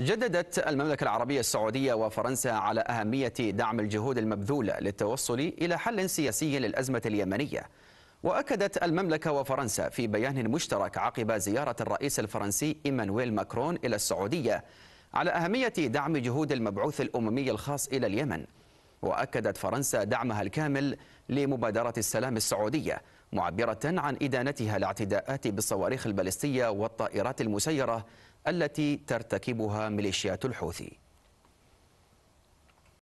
جددت المملكة العربية السعودية وفرنسا على أهمية دعم الجهود المبذولة للتوصل إلى حل سياسي للأزمة اليمنية وأكدت المملكة وفرنسا في بيان مشترك عقب زيارة الرئيس الفرنسي إيمانويل ماكرون إلى السعودية على أهمية دعم جهود المبعوث الأممي الخاص إلى اليمن وأكدت فرنسا دعمها الكامل لمبادرة السلام السعودية معبرة عن إدانتها لاعتداءات بالصواريخ البالستية والطائرات المسيرة التي ترتكبها ميليشيات الحوثي